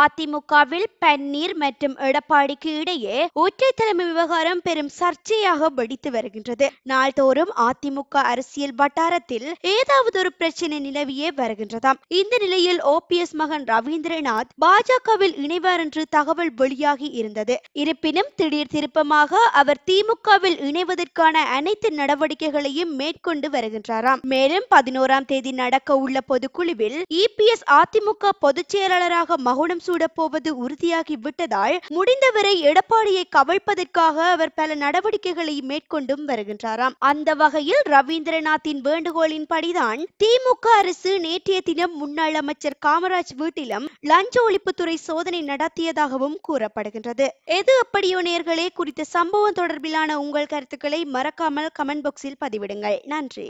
அதிமுகவில் பன்னீர் மற்றும் எடப்பாடிக்கு இடையே ஒற்றை தலைமை விவகாரம் பெரும் சர்ச்சையாக வெடித்து வருகின்றது நாள்தோறும் அதிமுக அரசியல் வட்டாரத்தில் ஏதாவது ஒரு பிரச்சனை நிலவியே வருகின்றதாம் இந்த நிலையில் ஓபிஎஸ் மகன் ரவீந்திரநாத் பாஜகவில் இணைவார் என்று தகவல் வெளியாகி இருந்தது இருப்பினும் திடீர் திருப்பமாக அவர் திமுகவில் இணைவதற்கான அனைத்து நடவடிக்கைகளையும் மேற்கொண்டு வருகின்றாராம் மேலும் பதினோராம் தேதி நடக்க உள்ள பொதுக்குழுவில் இபிஎஸ் அதிமுக பொதுச் செயலாளராக மகுடம் சாமர்த்தியம் சூடப்போவது விட்டதால் முடிந்தவரை எடப்பாடியை கவிழ்ப்பதற்காக அவர் பல நடவடிக்கைகளை மேற்கொண்டும் வருகின்றாராம் அந்த வகையில் ரவீந்திரநாத்தின் வேண்டுகோளின் படிதான் திமுக அரசு நேற்றைய தினம் முன்னாள் அமைச்சர் காமராஜ் வீட்டிலும் லஞ்ச ஒழிப்புத்துறை சோதனை நடத்தியதாகவும் கூறப்படுகின்றது எது அப்படியோ நேர்களே குறித்த சம்பவம் தொடர்பிலான உங்கள் கருத்துக்களை மறக்காமல் கமெண்ட் பாக்ஸில் பதிவிடுங்கள் நன்றி